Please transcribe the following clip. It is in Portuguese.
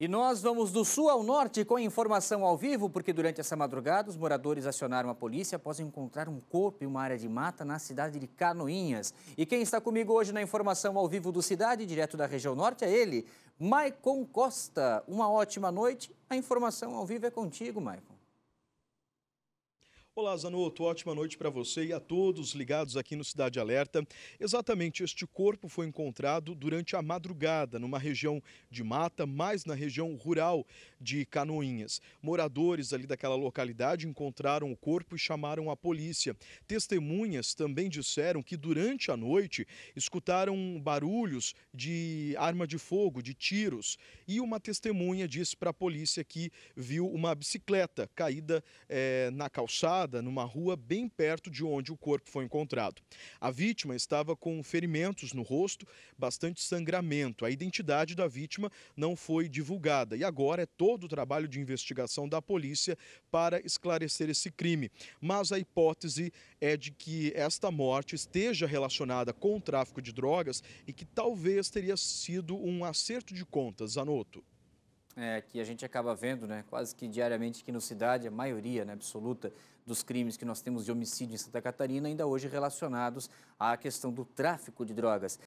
E nós vamos do sul ao norte com informação ao vivo, porque durante essa madrugada os moradores acionaram a polícia após encontrar um corpo em uma área de mata na cidade de Canoinhas. E quem está comigo hoje na informação ao vivo do Cidade, direto da região norte, é ele, Maicon Costa. Uma ótima noite. A informação ao vivo é contigo, Maicon. Olá, Zanotto. Ótima noite para você e a todos ligados aqui no Cidade Alerta. Exatamente, este corpo foi encontrado durante a madrugada numa região de mata, mais na região rural de Canoinhas. Moradores ali daquela localidade encontraram o corpo e chamaram a polícia. Testemunhas também disseram que durante a noite escutaram barulhos de arma de fogo, de tiros. E uma testemunha disse para a polícia que viu uma bicicleta caída é, na calçada numa rua bem perto de onde o corpo foi encontrado. A vítima estava com ferimentos no rosto, bastante sangramento. A identidade da vítima não foi divulgada e agora é todo o trabalho de investigação da polícia para esclarecer esse crime. Mas a hipótese é de que esta morte esteja relacionada com o tráfico de drogas e que talvez teria sido um acerto de contas, Anoto é, que a gente acaba vendo né, quase que diariamente aqui no Cidade, a maioria né, absoluta dos crimes que nós temos de homicídio em Santa Catarina ainda hoje relacionados à questão do tráfico de drogas.